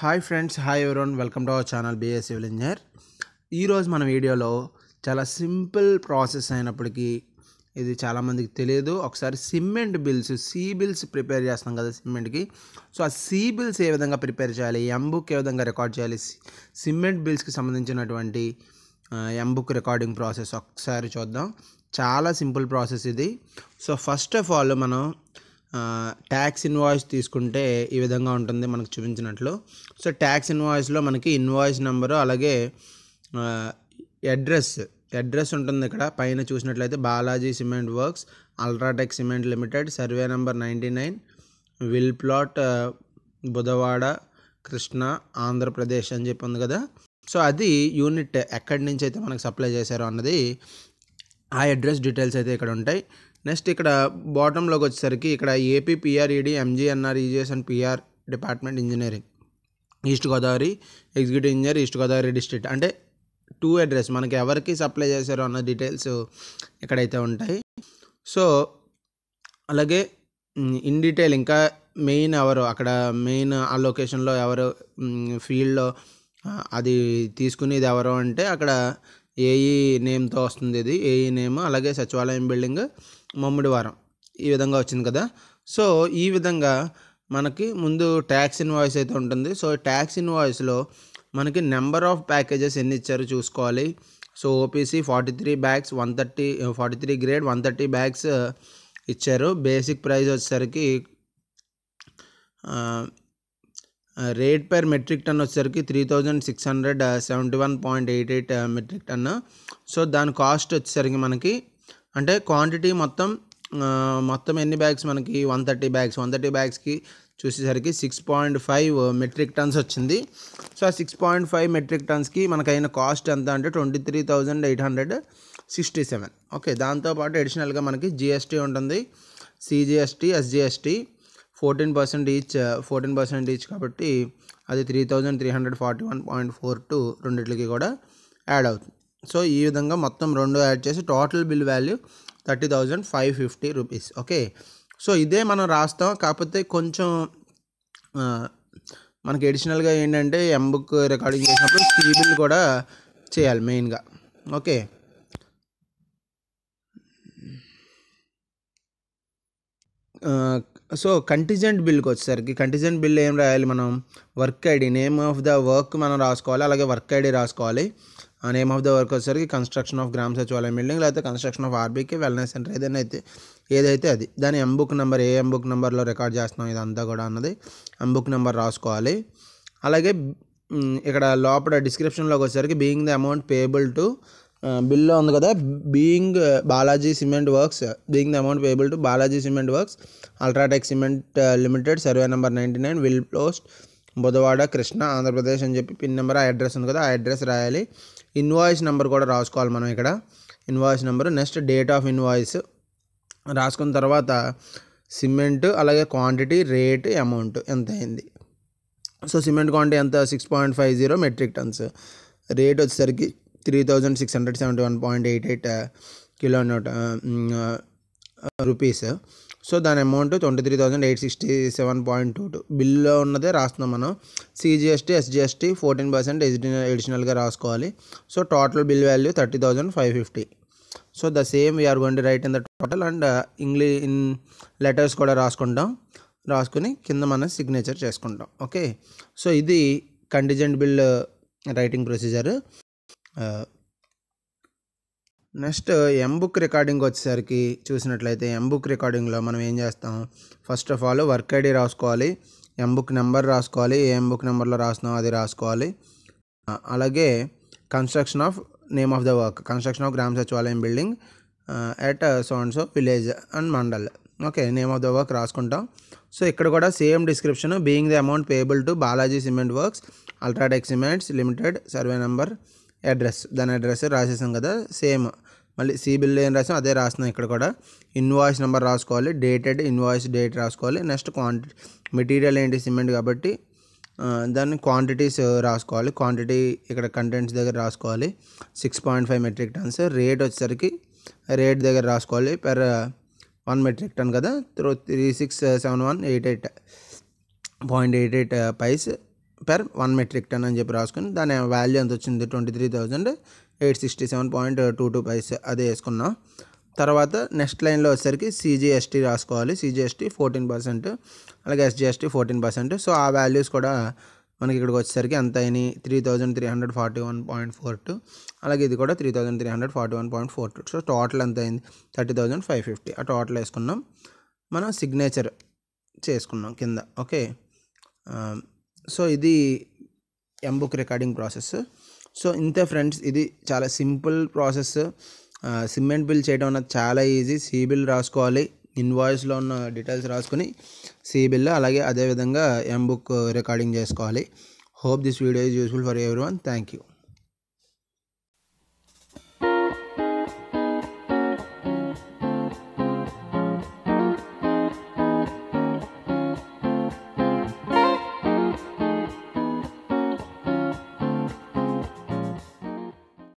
hi friends hi everyone welcome to our channel B S civil engineer ఈరోజు మన వీడియోలో చాలా సింపుల్ ప్రాసెస్ అయినప్పటికీ ఇది చాలామందికి తెలియదు ఒకసారి cement bills C bills prepare చేస్తాం కదా సిమెంట్కి సో ఆ సీ బిల్స్ ఏ విధంగా ప్రిపేర్ చేయాలి ఎంబుక్ ఏ విధంగా రికార్డ్ చేయాలి సిమెంట్ బిల్స్కి సంబంధించినటువంటి ఎంబుక్ రికార్డింగ్ ప్రాసెస్ ఒకసారి చూద్దాం చాలా సింపుల్ ప్రాసెస్ ఇది సో ఫస్ట్ ఆఫ్ ఆల్ మనం ట్యాక్స్ ఇన్వాయిస్ తీసుకుంటే ఈ విధంగా ఉంటుంది మనకు చూపించినట్లు సో ట్యాక్స్ ఇన్వాయిస్లో మనకి ఇన్వాయిస్ నెంబరు అలాగే అడ్రస్ అడ్రస్ ఉంటుంది ఇక్కడ పైన చూసినట్లయితే Balaji cement works UltraTech cement limited survey number ninety nine vill plot Budhavada Krishna Andhra Pradesh అని చెప్పి ఉంది కదా సో అది యూనిట్ ఎక్కడి నుంచి అయితే మనకు సప్లై చేశారో అన్నది ఆ అడ్రస్ డీటెయిల్స్ అయితే ఇక్కడ ఉంటాయి నెక్స్ట్ ఇక్కడ బాటంలోకి వచ్చేసరికి ఇక్కడ AP P R E D M G N R E G S and P R department engineering east Godavari executive engineer east Godavari district అంటే టూ అడ్రస్ మనకి ఎవరికి సప్లై చేశారో అన్న డీటెయిల్స్ ఇక్కడైతే ఉంటాయి సో అలాగే ఇన్ డీటెయిల్ ఇంకా మెయిన్ ఎవరు అక్కడ మెయిన్ ఆ లొకేషన్లో ఎవరు ఫీల్డ్లో అది తీసుకునేది ఎవరు అంటే అక్కడ ఏఈ నేమ్తో e వస్తుంది ఇది ఏఈ నేమ్ e అలాగే సచివాలయం బిల్డింగ్ మమ్మిడివారం ఈ విధంగా వచ్చింది కదా సో ఈ విధంగా మనకి ముందు ట్యాక్స్ ఇన్వాయిస్ అయితే ఉంటుంది సో ట్యాక్స్ ఇన్వాయిస్లో మనకి నెంబర్ ఆఫ్ ప్యాకేజెస్ ఎన్ని ఇచ్చారో చూసుకోవాలి so OPC forty three bags one thirty forty three grade one thirty bags ఇచ్చారు బేసిక్ ప్రైస్ వచ్చేసరికి రేట్ పర్ మెట్రిక్ టన్ వచ్చేసరికి three thousand six hundred seventy one point eight eight metric ton so దాని cost వచ్చేసరికి మనకి అంటే quantity మొత్తం మొత్తం ఎన్ని బ్యాగ్స్ మనకి one thirty bags one thirty బ్యాగ్స్కి చూసేసరికి six point five metric tons వచ్చింది సో ఆ సిక్స్ పాయింట్ ఫైవ్ మెట్రిక్ టన్స్కి అయిన కాస్ట్ ఎంత అంటే twenty three thousand eight hundred sixty seven okay దాంతోపాటు అడిషనల్గా మనకి జిఎస్టీ ఉంటుంది CGST SGST fourteen percent each uh, fourteen percent each కాబట్టి అది three thousand three hundred forty one point four two రెండిట్లకి కూడా యాడ్ అవుతుంది సో ఈ విధంగా మొత్తం రెండు యాడ్ చేసి total bill value thirty thousand five fifty rupees okay so ఇదే మనం రాస్తాం కాకపోతే కొంచెం మనకి అడిషనల్గా ఏంటంటే ఎంబుక్ రికార్డింగ్ చేసినప్పుడు స్కీ బిల్ కూడా చేయాలి మెయిన్గా ఓకే సో కంటిజెంట్ బిల్కి వచ్చేసరికి కంటిజెంట్ బిల్ ఏం రాయాలి మనం work ID name of the work మనం రాసుకోవాలి అలాగే వర్క్ ఐడి రాసుకోవాలి నేమ్ ఆఫ్ ద వర్క్ వచ్చేసరికి construction of gram sachivalayam building లేకపోతే కన్స్ట్రక్షన్ ఆఫ్ ఆర్బీకి వెల్నెస్ సెంటర్ ఏదైనా అయితే ఏదైతే అది దాని ఎంబుక్ నెంబర్ ఏ బుక్ నెంబర్లో రికార్డ్ చేస్తున్నాం ఇదంతా కూడా అన్నది బుక్ నెంబర్ రాసుకోవాలి అలాగే ఇక్కడ లోపల డిస్క్రిప్షన్లోకి వచ్చేసరికి being the amount payable to బిల్లో ఉంది కదా being Balaji cement works being the amount payable to Balaji cement works UltraTech cement limited survey number ninety nine vill post Budhavada Krishna Andhra Pradesh అని చెప్పి పిన్ నెంబర్ ఆ అడ్రస్ ఉంది కదా ఆ అడ్రస్ రాయాలి ఇన్వాయిస్ నెంబర్ కూడా రాసుకోవాలి మనం ఇక్కడ invoice number next date of invoice రాసుకున్న తర్వాత సిమెంట్ అలాగే క్వాంటిటీ రేట్ అమౌంట్ ఎంత అయింది సో సిమెంట్ క్వాంటిటీ ఎంత six point five zero metric tons rate వచ్చేసరికి three thousand six hundred seventy one point eight eight kilo note rupees so దాని amount twenty three thousand eight sixty seven point two two బిల్లో ఉన్నదే రాస్తున్నాం మనం CGST SGST fourteen percent ఎడిషనల్గా రాసుకోవాలి so total bill value thirty thousand five fifty so the same we are gonna write in the total and ఇంగ్లీ in letters కూడా రాసుకుంటాం రాసుకుని కింద మనం సిగ్నేచర్ చేసుకుంటాం ఓకే సో ఇది contingent bill writing procedure next M book recording వచ్చేసరికి చూసినట్లయితే ఎంబుక్ రికార్డింగ్లో మనం ఏం చేస్తాం first of all work ID రాసుకోవాలి ఎంబుక్ నెంబర్ రాసుకోవాలి ఏ బుక్ నెంబర్లో రాసినాం అది రాసుకోవాలి అలాగే construction of name of the work construction of grama sachivalayam building at so and so village and mandal okay name of the work రాసుకుంటాం సో ఇక్కడ కూడా same description being the amount payable to Balaji cement works UltraTech cements limited survey number address దాని address రాసేసాం కదా same మళ్ళీ సిబిల్ ఏం రాసాం అదే రాస్తున్నాం ఇక్కడ కూడా ఇన్వాయిస్ నెంబర్ రాసుకోవాలి డేటెడ్ ఇన్వాయిస్ డేట్ రాసుకోవాలి నెక్స్ట్ క్వాంటిటీ మెటీరియల్ ఏంటి సిమెంట్ కాబట్టి దాన్ని క్వాంటిటీస్ రాసుకోవాలి క్వాంటిటీ ఇక్కడ కంటెంట్స్ దగ్గర రాసుకోవాలి six point five metric tons rate వచ్చేసరికి రేట్ దగ్గర రాసుకోవాలి పెర్ వన్ మెట్రిక్ టన్ కదా త్రో three six seven one eight eight point eight eight paise per one metric ton అని చెప్పి రాసుకుని దాని వాల్యూ ఎంత వచ్చింది twenty three thousand eight sixty seven point two two price అదే వేసుకున్నాం తర్వాత నెక్స్ట్ లైన్లో వచ్చేసరికి సీజీఎస్టీ రాసుకోవాలి సీజీఎస్టీ ఫోర్టీన్ పర్సెంట్ అలాగే ఎస్జిఎస్టీ ఫోర్టీన్ పర్సెంట్ సో ఆ వాల్యూస్ కూడా మనకి ఇక్కడికి వచ్చేసరికి ఎంత అయినాయి three thousand three hundred forty one point four two అలాగే ఇది కూడా three thousand three hundred forty one point four two so total ఎంత అయింది థర్టీ థౌజండ్ ఫైవ్ ఫిఫ్టీ ఆ టోటల్ వేసుకున్నాం మనం సిగ్నేచర్ చేసుకున్నాం కింద ఓకే సో ఇది ఎంబుక్ రికార్డింగ్ ప్రాసెస్ సో ఇంతే ఫ్రెండ్స్ ఇది చాలా సింపుల్ ప్రాసెస్ సిమెంట్ బిల్ చేయడం అన్నది చాలా ఈజీ సీ బిల్ రాసుకోవాలి ఇన్వాయిస్లో ఉన్న డీటెయిల్స్ రాసుకొని సీ బిల్ అలాగే అదేవిధంగా ఎంబుక్ రికార్డింగ్ చేసుకోవాలి hope this video is useful for everyone thank you